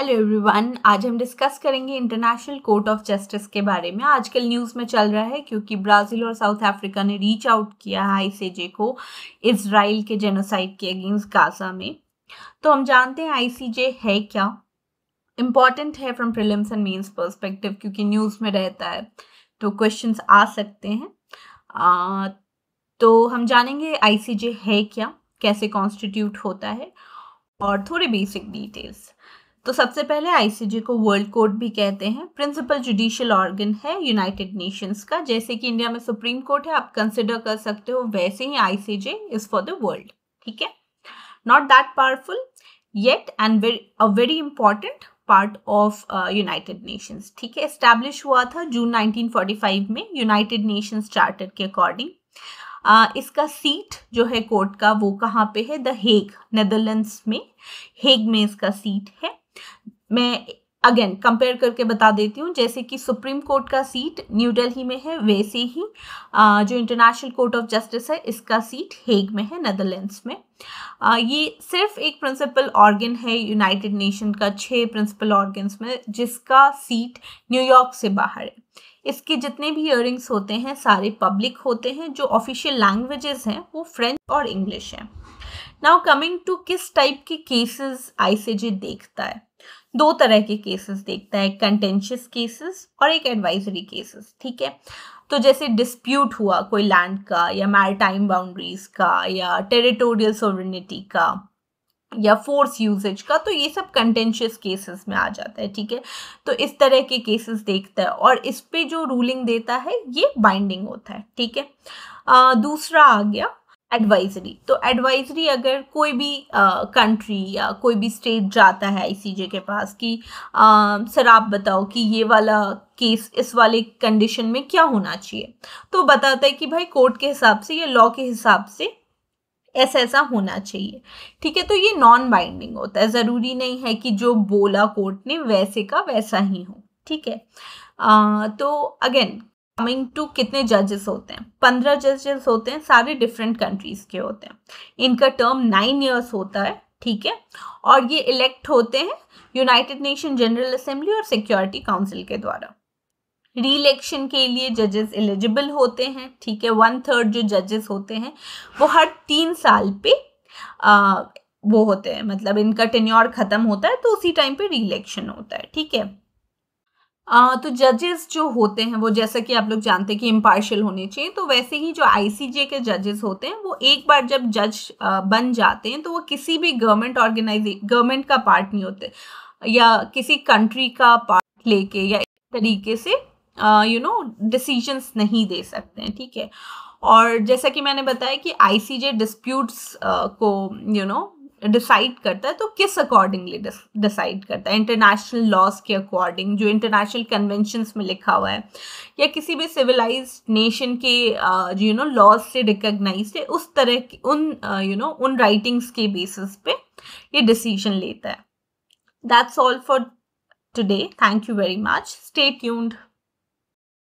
hello everyone आज हम discuss करेंगे इंटरनेशनल कोर्ट ऑफ जस्टिस के बारे में आजकल न्यूज़ में चल रहा है क्योंकि ब्राज़ील और साउथ अफ्रीका ने रीच आउट किया है आईसीजे को इसराइल के जेनोसाइड के अगेंस्ट गाजा में तो हम जानते हैं आईसीजे है क्या इम्पॉर्टेंट है from prelims and mains perspective क्योंकि न्यूज़ में रहता है तो क्वेश्चन आ सकते हैं आ, तो हम जानेंगे आईसीजे है क्या कैसे कॉन्स्टिट्यूट होता है और थोड़े बेसिक डिटेल्स तो सबसे पहले आईसीजे को वर्ल्ड कोर्ट भी कहते हैं प्रिंसिपल जुडिशियल ऑर्गन है यूनाइटेड नेशंस का जैसे कि इंडिया में सुप्रीम कोर्ट है आप कंसिडर कर सकते हो वैसे ही ICJ is for the world ठीक है not that powerful yet and a very important part of United Nations ठीक है स्टैब्लिश हुआ था जून 1945 में यूनाइटेड नेशंस चार्टर के अकॉर्डिंग uh, इसका सीट जो है कोर्ट का वो कहाँ पे है द हेग नेदरलैंड्स में हेग में इसका सीट है मैं अगेन कंपेयर करके बता देती हूँ जैसे कि सुप्रीम कोर्ट का सीट न्यू दिल्ली में है वैसे ही आ, जो इंटरनेशनल कोर्ट ऑफ जस्टिस है इसका सीट हेग में है नदरलैंड्स में आ, ये सिर्फ एक प्रिंसिपल ऑर्गन है यूनाइटेड नेशन का छः प्रिंसिपल ऑर्गन्स में जिसका सीट न्यूयॉर्क से बाहर है इसके जितने भी ईयरिंग्स होते हैं सारे पब्लिक होते हैं जो ऑफिशियल लैंग्वेजेस हैं वो फ्रेंच और इंग्लिश हैं नाउ कमिंग टू किस टाइप के केसेस आईसीजे देखता है दो तरह के केसेस देखता है कंटेंशियस केसेस और एक एडवाइजरी केसेस ठीक है तो जैसे डिस्प्यूट हुआ कोई लैंड का या मैरिटाइम बाउंड्रीज का या टेरिटोरियल सोवरेनिटी का या फोर्स यूजेज का तो ये सब कंटेंशियस केसेस में आ जाता है ठीक है तो इस तरह के केसेस देखता है और इस पे जो रूलिंग देता है ये बाइंडिंग होता है ठीक है दूसरा आ गया एडवाइजरी तो एडवाइजरी अगर कोई भी कंट्री या कोई भी स्टेट जाता है जे के पास कि सर आप बताओ कि ये वाला केस इस वाले कंडीशन में क्या होना चाहिए तो बताता है कि भाई कोर्ट के हिसाब से या लॉ के हिसाब से ऐसा ऐसा होना चाहिए ठीक है तो ये नॉन बाइंडिंग होता है ज़रूरी नहीं है कि जो बोला कोर्ट ने वैसे का वैसा ही हो ठीक है आ, तो अगेन कमिंग टू कितने जजेस होते हैं पंद्रह जजेस होते हैं सारे डिफरेंट कंट्रीज के होते हैं इनका टर्म नाइन ईयर्स होता है ठीक है और ये इलेक्ट होते हैं यूनाइटेड नेशन जनरल असेंबली और सिक्योरिटी काउंसिल के द्वारा री इलेक्शन के लिए जजेस एलिजिबल होते हैं ठीक है वन थर्ड जो जजेस होते हैं वो हर तीन साल पे आ, वो होते हैं मतलब इनका टेन्योर खत्म होता है तो उसी टाइम पे री इलेक्शन होता है ठीक है आ, तो जजेस जो होते हैं वो जैसा कि आप लोग जानते हैं कि इम्पार्शल होने चाहिए तो वैसे ही जो आईसीजे के जजेस होते हैं वो एक बार जब जज बन जाते हैं तो वो किसी भी गवर्नमेंट ऑर्गेनाइजे गवर्नमेंट का पार्ट नहीं होते या किसी कंट्री का पार्ट लेके या इस तरीके से यू नो डिसीजंस नहीं दे सकते हैं ठीक है और जैसा कि मैंने बताया कि आईसीजे डिस्प्यूट्स uh, को you you know know, decide करता है तो किस अकॉर्डिंगली डिसाइड करता है इंटरनेशनल लॉज के अकॉर्डिंग जो इंटरनेशनल कन्वेंशंस में लिखा हुआ है या किसी भी सिविलाइज नेशन के जो यू नो लॉज से रिकग्नाइज है उस तरह की उन यू नो उन राइटिंग्स के बेसिस पे ये डिसीजन लेता है that's all for today thank you very much stay tuned